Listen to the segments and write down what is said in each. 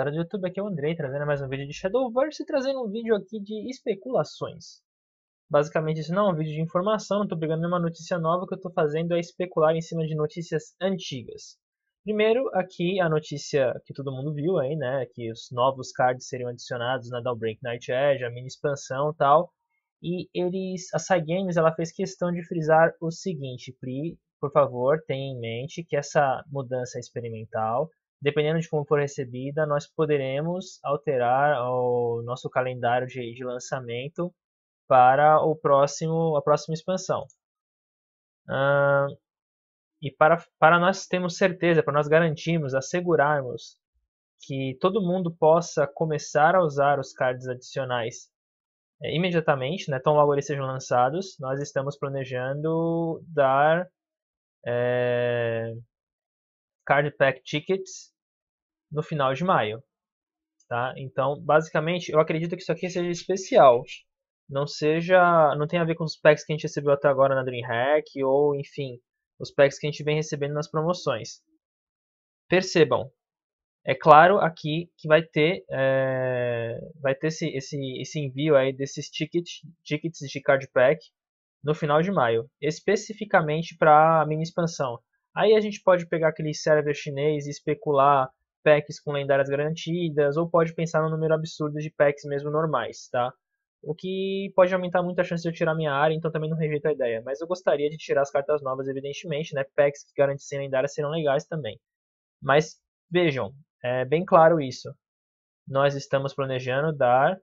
galera do YouTube, aqui é o Andrei, trazendo mais um vídeo de Shadowverse e trazendo um vídeo aqui de especulações. Basicamente isso não é um vídeo de informação, não estou pegando nenhuma notícia nova, o que eu estou fazendo é especular em cima de notícias antigas. Primeiro, aqui a notícia que todo mundo viu aí, né, que os novos cards seriam adicionados na Dawnbreak Night Edge, a mini expansão e tal, e eles, a Cygames, Games ela fez questão de frisar o seguinte, Pri, por favor, tenha em mente que essa mudança é experimental, dependendo de como for recebida, nós poderemos alterar o nosso calendário de, de lançamento para o próximo, a próxima expansão. e para, para nós termos certeza, para nós garantirmos, assegurarmos que todo mundo possa começar a usar os cards adicionais é, imediatamente, né, tão logo eles sejam lançados, nós estamos planejando dar é, card pack tickets no final de maio. Tá? Então, basicamente, eu acredito que isso aqui seja especial. Não seja, não tem a ver com os packs que a gente recebeu até agora na DreamHack ou, enfim, os packs que a gente vem recebendo nas promoções. Percebam, é claro aqui que vai ter, é, vai ter esse, esse, esse envio aí desses tickets de card pack no final de maio, especificamente para a mini expansão. Aí a gente pode pegar aquele server chinês e especular packs com lendárias garantidas, ou pode pensar no número absurdo de packs mesmo normais, tá? O que pode aumentar muito a chance de eu tirar minha área, então também não rejeito a ideia. Mas eu gostaria de tirar as cartas novas, evidentemente, né? Packs que garantem lendárias serão legais também. Mas vejam, é bem claro isso. Nós estamos planejando dar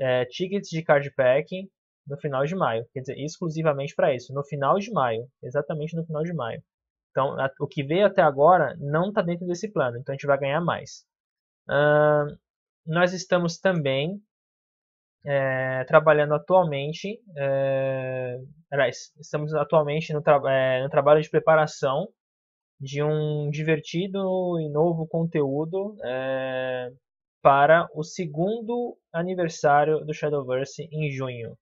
é, tickets de card pack no final de maio. Quer dizer, exclusivamente para isso, no final de maio. Exatamente no final de maio. Então, a, o que veio até agora não está dentro desse plano, então a gente vai ganhar mais. Uh, nós estamos também é, trabalhando atualmente, é, estamos atualmente no, tra é, no, trabalho de preparação de um divertido e novo conteúdo é, para o segundo aniversário do Shadowverse em junho.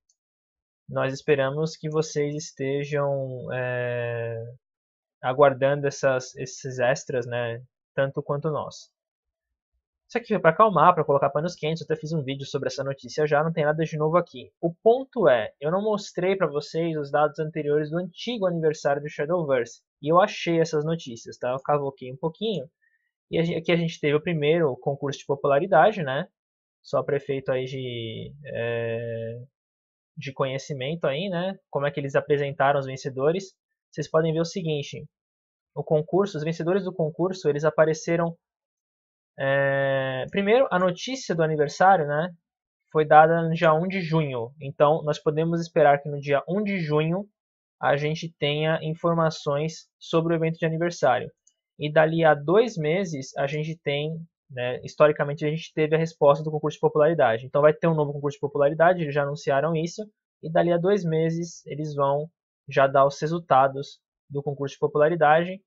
Nós esperamos que vocês estejam é, aguardando essas, esses extras, né? Tanto quanto nós. Isso aqui foi para acalmar, para colocar panos quentes. Eu até fiz um vídeo sobre essa notícia já, não tem nada de novo aqui. O ponto é, eu não mostrei para vocês os dados anteriores do antigo aniversário do Shadowverse. E eu achei essas notícias, tá? Eu cavoquei um pouquinho. E aqui a gente teve o primeiro concurso de popularidade, né? Só prefeito aí de, é, de conhecimento aí, né? Como é que eles apresentaram os vencedores vocês podem ver o seguinte: o concurso, os vencedores do concurso, eles apareceram. É, primeiro, a notícia do aniversário, né? Foi dada no dia 1 de junho. Então, nós podemos esperar que no dia 1 de junho a gente tenha informações sobre o evento de aniversário. E dali a dois meses a gente tem, né, historicamente a gente teve a resposta do concurso de popularidade. Então vai ter um novo concurso de popularidade, eles já anunciaram isso. E dali a dois meses eles vão já dá os resultados do concurso de popularidade,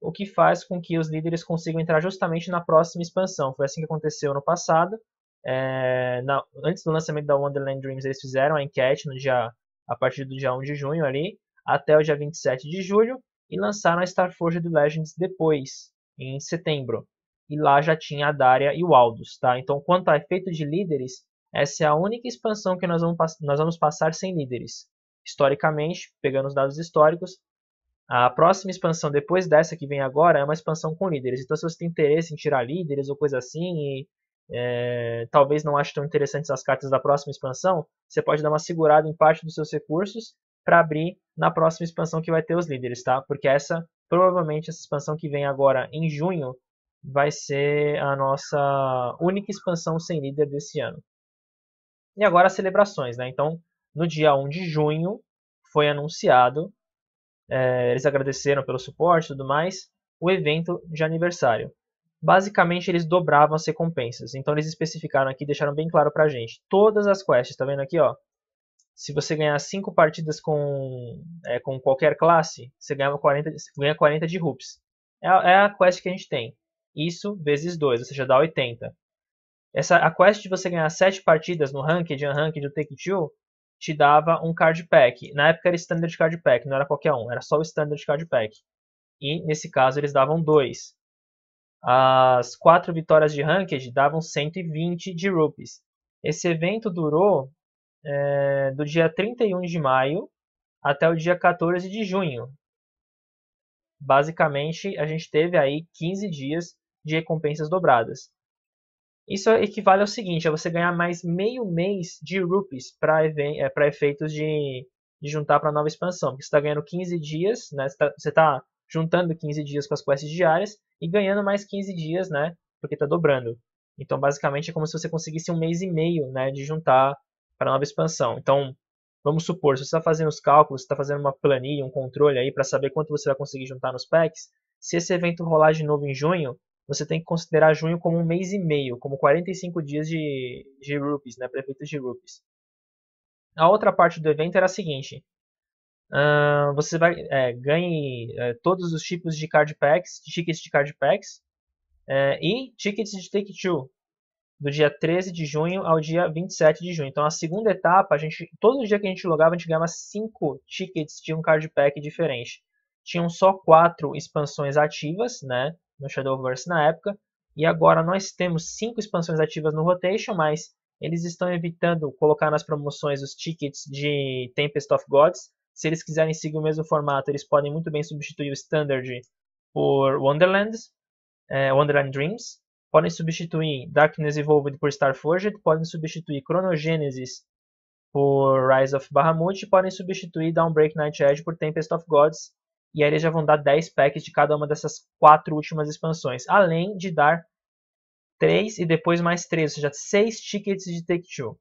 o que faz com que os líderes consigam entrar justamente na próxima expansão. Foi assim que aconteceu no passado. É, na, antes do lançamento da Wonderland Dreams, eles fizeram a enquete no dia, a partir do dia 1 de junho ali, até o dia 27 de julho, e lançaram a Star Forge do Legends depois, em setembro. E lá já tinha a Daria e o Aldous, tá? Então, quanto a efeito de líderes, essa é a única expansão que nós vamos, nós vamos passar sem líderes historicamente, pegando os dados históricos, a próxima expansão depois dessa que vem agora é uma expansão com líderes. Então, se você tem interesse em tirar líderes ou coisa assim, e é, talvez não ache tão interessantes as cartas da próxima expansão, você pode dar uma segurada em parte dos seus recursos para abrir na próxima expansão que vai ter os líderes, tá? Porque essa, provavelmente, essa expansão que vem agora em junho vai ser a nossa única expansão sem líder desse ano. E agora as celebrações, né? Então, no dia 1 de junho foi anunciado, é, eles agradeceram pelo suporte e tudo mais, o evento de aniversário. Basicamente, eles dobravam as recompensas. Então, eles especificaram aqui, deixaram bem claro pra gente. Todas as quests, tá vendo aqui, ó? Se você ganhar 5 partidas com, é, com qualquer classe, você ganha 40, ganha 40 de rups. É, é a quest que a gente tem. Isso vezes 2, ou seja, dá 80. Essa, a quest de você ganhar 7 partidas no de Unranked ou Take-Two te dava um card pack. Na época era standard card pack, não era qualquer um, era só o standard card pack. E nesse caso eles davam dois. As quatro vitórias de ranked davam 120 de rupees. Esse evento durou é, do dia 31 de maio até o dia 14 de junho. Basicamente, a gente teve aí 15 dias de recompensas dobradas. Isso equivale ao seguinte: é você ganhar mais meio mês de rupees para eh, efeitos de, de juntar para a nova expansão. Porque você está ganhando 15 dias, né? Você está tá juntando 15 dias com as quests diárias e ganhando mais 15 dias, né? Porque está dobrando. Então, basicamente, é como se você conseguisse um mês e meio né, de juntar para a nova expansão. Então, vamos supor, se você está fazendo os cálculos, está fazendo uma planilha, um controle aí para saber quanto você vai conseguir juntar nos packs, se esse evento rolar de novo em junho, você tem que considerar junho como um mês e meio, como 45 dias de, de rupees, né, prefeitos de rupees. A outra parte do evento era a seguinte, uh, você vai é, ganhe é, todos os tipos de card packs, de tickets de card packs, é, e tickets de Take-Two, do dia 13 de junho ao dia 27 de junho. Então, a segunda etapa, a gente, todo dia que a gente logava, a gente ganhava 5 tickets de um card pack diferente. Tinham só 4 expansões ativas, né? no Shadowverse na época. E agora nós temos cinco expansões ativas no Rotation, mas eles estão evitando colocar nas promoções os tickets de Tempest of Gods. Se eles quiserem seguir o mesmo formato, eles podem muito bem substituir o Standard por Wonderland, é, Wonderland Dreams. Podem substituir Darkness Evolved por Starforged. Podem substituir Chronogenesis por Rise of Bahamut. Podem substituir Downbreak Night Edge por Tempest of Gods. E aí eles já vão dar 10 packs de cada uma dessas quatro últimas expansões. Além de dar 3 e depois mais 3, ou seja, 6 tickets de Take-Two.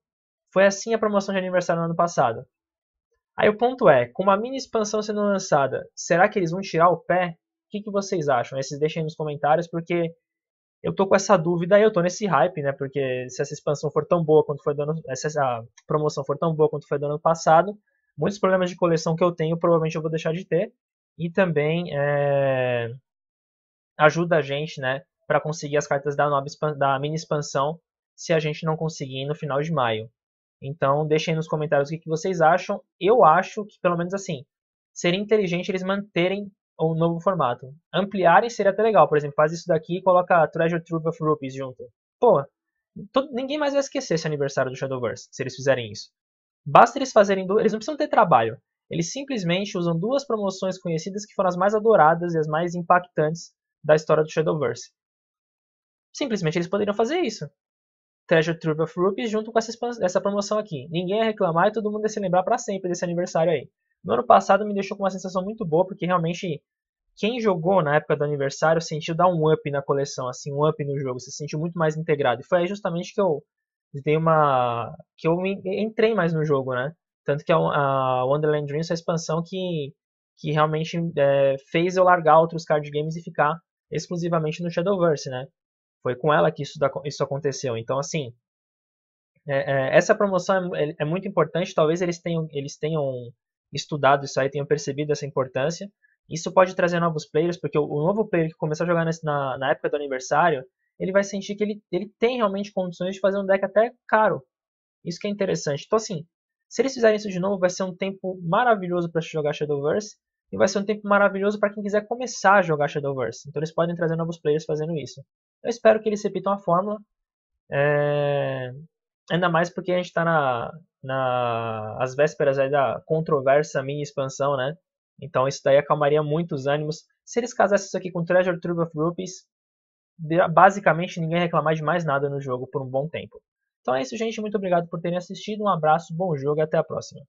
Foi assim a promoção de aniversário no ano passado. Aí o ponto é, com uma mini expansão sendo lançada, será que eles vão tirar o pé? O que, que vocês acham? Esses deixem aí nos comentários, porque eu tô com essa dúvida e eu tô nesse hype, né? Porque se essa expansão for tão boa quanto foi do ano, se essa promoção for tão boa quanto foi do ano passado, muitos problemas de coleção que eu tenho provavelmente eu vou deixar de ter e também é, ajuda a gente né, para conseguir as cartas da, nova, da mini expansão se a gente não conseguir no final de maio. Então deixem nos comentários o que, que vocês acham. Eu acho que pelo menos assim seria inteligente eles manterem o novo formato. Ampliarem seria até legal. Por exemplo, faz isso daqui e coloca Treasure Trove of Rupees junto. Pô, todo, ninguém mais vai esquecer esse aniversário do Shadowverse se eles fizerem isso. Basta eles fazerem. Do, eles não precisam ter trabalho. Eles simplesmente usam duas promoções conhecidas que foram as mais adoradas e as mais impactantes da história do Shadowverse. Simplesmente eles poderiam fazer isso. Treasure Trove of Rupees junto com essa, essa promoção aqui. Ninguém ia reclamar e todo mundo ia se lembrar para sempre desse aniversário aí. No ano passado me deixou com uma sensação muito boa, porque realmente quem jogou na época do aniversário sentiu dar um up na coleção, assim, um up no jogo, se sentiu muito mais integrado. E foi aí justamente que eu dei uma. que eu entrei mais no jogo, né? Tanto que a, Wonderland Dreams é a expansão que, que realmente é, fez eu largar outros card games e ficar exclusivamente no Shadowverse, né? Foi com ela que isso, da, isso aconteceu. Então, assim, é, é, essa promoção é, é, é, muito importante. Talvez eles tenham, eles tenham estudado isso aí, tenham percebido essa importância. Isso pode trazer novos players, porque o, o novo player que começou a jogar nesse, na, na época do aniversário, ele vai sentir que ele, ele tem realmente condições de fazer um deck até caro. Isso que é interessante. Então, assim, se eles fizerem isso de novo, vai ser um tempo maravilhoso para jogar Shadowverse e vai ser um tempo maravilhoso para quem quiser começar a jogar Shadowverse. Então eles podem trazer novos players fazendo isso. Eu espero que eles repitam a fórmula, é... ainda mais porque a gente está na, na vésperas aí da controversa mini expansão, né? Então isso daí acalmaria muito os ânimos. Se eles casassem isso aqui com Treasure Trove of Rupees, basicamente ninguém ia reclamar de mais nada no jogo por um bom tempo. Então é isso, gente. Muito obrigado por terem assistido. Um abraço, bom jogo e até a próxima.